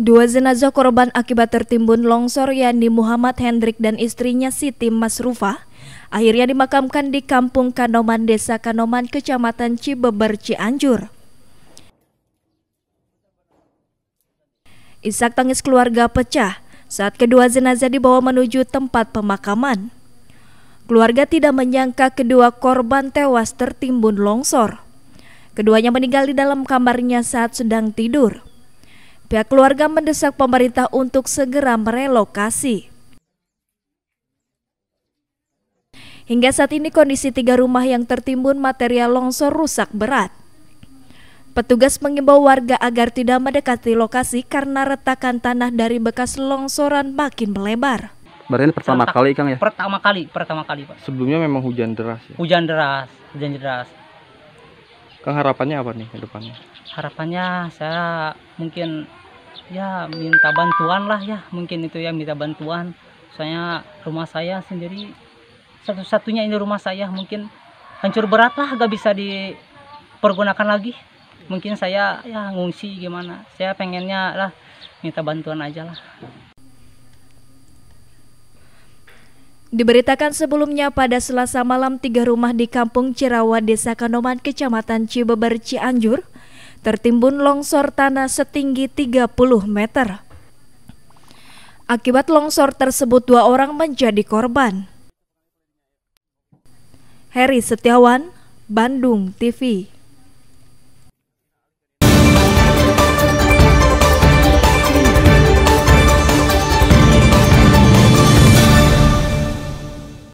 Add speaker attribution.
Speaker 1: Dua jenazah korban akibat tertimbun longsor yakni Muhammad Hendrik dan istrinya Siti Masrufah akhirnya dimakamkan di Kampung Kanoman Desa Kanoman Kecamatan Cibeber Cianjur. Isak tangis keluarga pecah saat kedua jenazah dibawa menuju tempat pemakaman. Keluarga tidak menyangka kedua korban tewas tertimbun longsor. Keduanya meninggal di dalam kamarnya saat sedang tidur. Pihak keluarga mendesak pemerintah untuk segera merelokasi. Hingga saat ini kondisi tiga rumah yang tertimbun material longsor rusak berat. Petugas mengimbau warga agar tidak mendekati lokasi karena retakan tanah dari bekas longsoran makin melebar.
Speaker 2: ini pertama Retak. kali Kang ya? Pertama kali, pertama kali Pak. Sebelumnya memang hujan deras ya? Hujan deras, hujan deras. Kang harapannya apa nih ke depannya? Harapannya saya mungkin ya minta bantuan lah ya mungkin itu ya minta bantuan soalnya rumah saya sendiri satu-satunya ini rumah saya mungkin hancur berat lah gak bisa dipergunakan lagi mungkin saya ya ngungsi gimana saya pengennya lah minta bantuan aja lah
Speaker 1: Diberitakan sebelumnya pada selasa malam tiga rumah di kampung Cirawa, Desa Kanoman, Kecamatan Cibeber, Cianjur, tertimbun longsor tanah setinggi 30 meter. Akibat longsor tersebut dua orang menjadi korban. Heri Setiawan, Bandung TV